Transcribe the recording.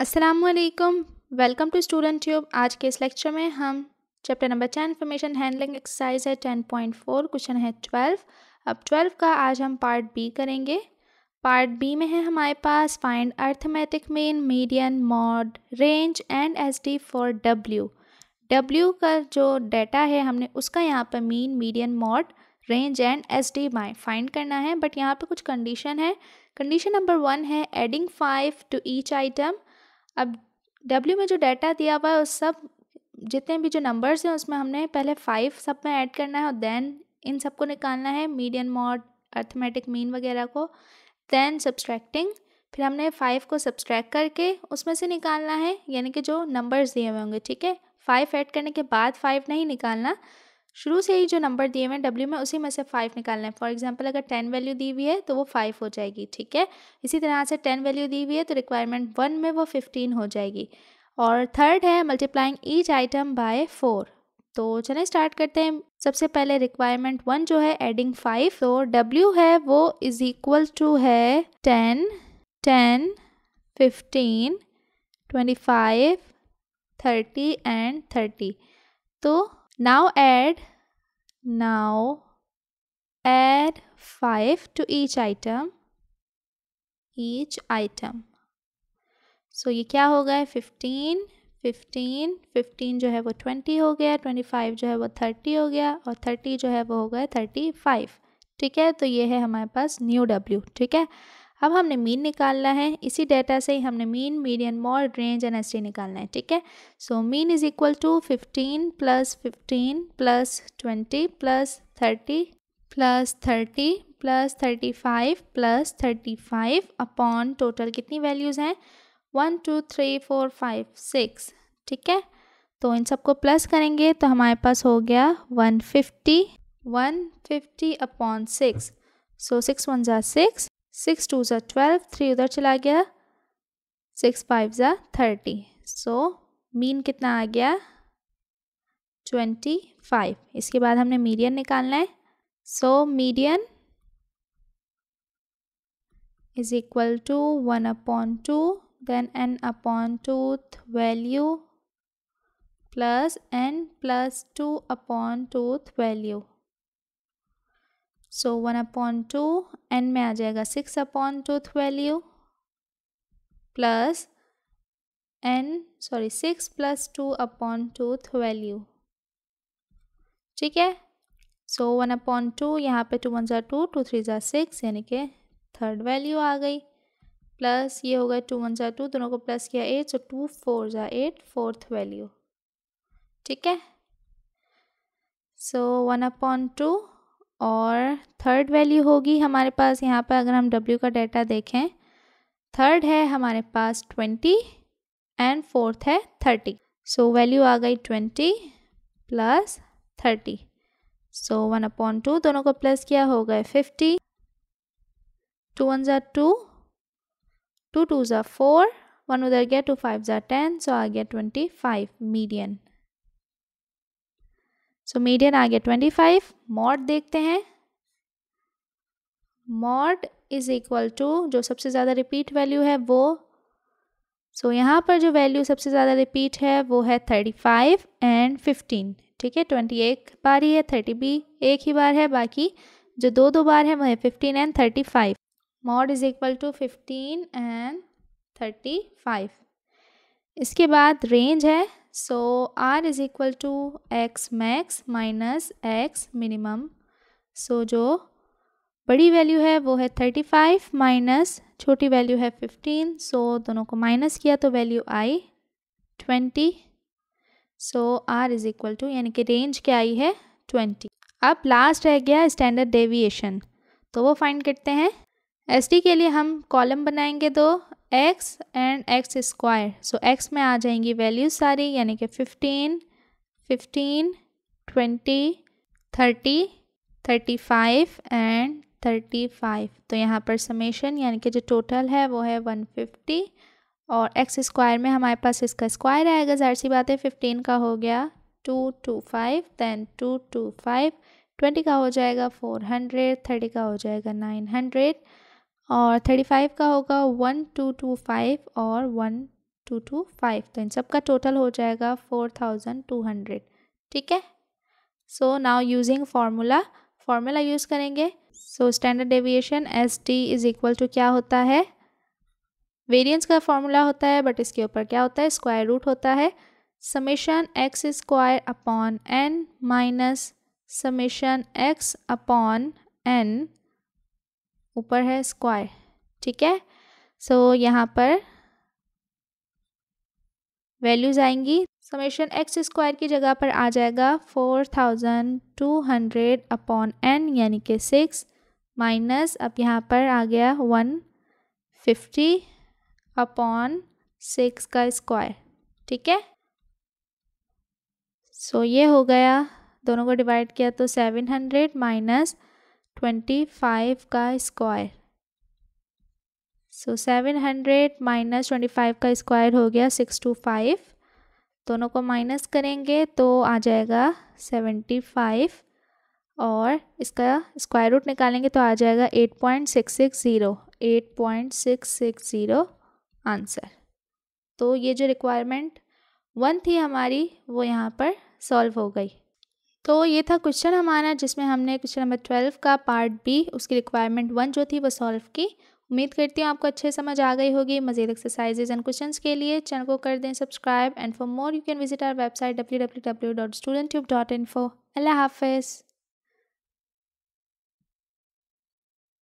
असलकम welcome to student tube आज के इस लेक्चर में हम chapter number ten information handling exercise है टेन पॉइंट फोर क्वेश्चन है ट्वेल्व अब ट्वेल्व का आज हम पार्ट बी करेंगे पार्ट बी में है हमारे पास find arithmetic mean median mode range and S D for W W का जो डाटा है हमने उसका यहाँ पर mean median mode range and S D by find करना है बट यहाँ पर कुछ कंडीशन है कंडीशन नंबर वन है adding five to each item अब डब्ल्यू में जो डाटा दिया हुआ है उस सब जितने भी जो नंबर्स हैं उसमें हमने पहले फाइव सब में ऐड करना है और देन इन सबको निकालना है मीडियन मॉड अर्थमेटिक मीन वगैरह को देन सब्सट्रैक्टिंग फिर हमने फाइव को सब्सट्रैक्ट करके उसमें से निकालना है यानी कि जो नंबर्स दिए हुए होंगे ठीक है फाइव ऐड करने के बाद फाइव नहीं निकालना शुरू से ही जो नंबर दिए हुए हैं डब्ल्यू में उसी में से फाइव निकालना है फॉर एग्जांपल अगर टेन वैल्यू दी हुई है तो वो फाइव हो जाएगी ठीक है इसी तरह से टेन वैल्यू दी हुई है तो रिक्वायरमेंट वन में वो फिफ्टीन हो जाएगी और थर्ड है multiplying each item by four तो चलें स्टार्ट करते हैं सबसे पहले रिक्वायरमेंट वन जो है एडिंग फाइव तो डब्ल्यू है वो इज इक्वल टू है ten ten fifteen twenty five thirty and thirty तो now add now add 5 to each item each item so ये क्या हो गया 15 15 15 जो है वो 20 हो गया 25 जो है वो 30 हो गया और 30 जो है वो हो गया 35 ठीक है तो ये है हमारे पास न्यू डब्ल्यू ठीक है अब हमने मीन निकालना है इसी डेटा से ही हमने mean median mode range and S निकालना है ठीक है so mean is equal to fifteen plus fifteen plus twenty plus thirty plus thirty plus thirty five plus thirty five upon total कितनी वैल्यूज़ हैं one two three four five six ठीक है तो इन सबको प्लस करेंगे तो हमारे पास हो गया one fifty one fifty upon six so six one ज़ा सिक्स सिक्स टू ज़ा ट्वेल्व थ्री उधर चला गया सिक्स फाइव ज़ा थर्टी सो मीन कितना आ गया ट्वेंटी फाइव इसके बाद हमने मीडियन निकालना है so median is equal to one upon two then N upon twoth value plus N plus two upon twoth value so one upon two N में आ जाएगा six upon twoth value plus N sorry six plus two upon twoth value ठीक है so one upon two यहाँ पे two one ज़ा two two three ज़ा six यानी कि थर्ड वैल्यू आ गई प्लस ये हो गया टू वन ज़ा टू दोनों को प्लस किया एट सो टू फोर ज़ा एट फोर्थ वैल्यू ठीक है सो वन अपॉन टू और थर्ड वैल्यू होगी हमारे पास यहाँ पर अगर हम W का डाटा देखें थर्ड है हमारे पास ट्वेंटी एंड फोर्थ है थर्टी सो वैल्यू आ गई twenty plus thirty so one upon two दोनों को प्लस किया हो गए फिफ्टी टू वन ज़ा टू टू टू ज़ा फोर वन उधर गया टू फाइव ज़ा टेन सो आ गया twenty five median so median आ गया ट्वेंटी फाइव मॉड देखते हैं मॉड इज़ इक्वल टू जो सबसे ज़्यादा रिपीट वैल्यू है वो सो so, यहाँ पर जो वैल्यू सबसे ज़्यादा रिपीट है वो है थर्टी फाइव एंड फिफ्टीन ठीक है ट्वेंटी एक बार ही है थर्टी भी एक ही बार है बाकी जो दो दो बार है वह है fifteen and thirty five mode is equal to fifteen and thirty five इसके बाद रेंज है So R is equal to X max minus X minimum. So जो बड़ी वैल्यू है वो है थर्टी फाइव माइनस छोटी वैल्यू है फिफ्टीन सो so दोनों को माइनस किया तो वैल्यू आई twenty so R is equal to यानी कि रेंज क्या आई है ट्वेंटी अब लास्ट रह गया स्टैंडर्ड डेविएशन तो वो फाइंड करते हैं एस के लिए हम कॉलम बनाएंगे दो X and X square so X में आ जाएंगी वैल्यूज सारी यानी कि fifteen fifteen twenty thirty thirty five and thirty five तो यहाँ पर समेशन यानी कि जो टोटल है वो है वन फिफ्टी और एक्स स्क्वायर में हमारे पास इसका स्क्वायर आएगा ज़ाहिर सी बात है फिफ्टीन का हो गया two two five then two two five twenty का हो जाएगा फोर हंड्रेड थर्टी का हो जाएगा नाइन हंड्रेड और थर्टी फाइव का होगा वन टू टू फाइव और वन टू टू फाइव तो इन सब का टोटल हो जाएगा फोर थाउजेंड टू हंड्रेड ठीक है so now using formula formula use करेंगे so standard deviation S T is equal to क्या होता है वेरिएंस का फार्मूला होता है बट इसके ऊपर क्या होता है स्क्वायर रूट होता है summation X square upon N minus summation X upon N ऊपर है स्क्वायर ठीक है सो so, यहाँ पर वैल्यूज़ आएंगी समेशन एक्स स्क्वायर की जगह पर आ जाएगा four thousand two hundred upon N यानी कि सिक्स माइनस अब यहाँ पर आ गया वन फिफ्टी अपॉन सिक्स का स्क्वायर ठीक है सो so, ये हो गया दोनों को डिवाइड किया तो seven hundred minus twenty five का square so seven hundred minus twenty five का स्क्वायर हो गया सिक्स टू फाइव दोनों को माइनस करेंगे तो आ जाएगा सेवेंटी फाइव और इसका स्क्वायर रूट निकालेंगे तो आ जाएगा eight point six six zero eight point six six zero answer तो ये जो रिक्वायरमेंट वन थी हमारी वो यहाँ पर सॉल्व हो गई तो ये था क्वेश्चन हमारा जिसमें हमने क्वेश्चन नंबर ट्वेल्व का पार्ट बी उसकी रिक्वायरमेंट वन जो थी वो सॉल्व की उम्मीद करती हूँ आपको अच्छे समझ आ गई होगी मजीद एक्सरसाइजेज एंड क्वेश्चन के लिए चैनल को कर दें subscribe and for more you can visit our website W W W dot student tube dot info अल्लाह हाफिज़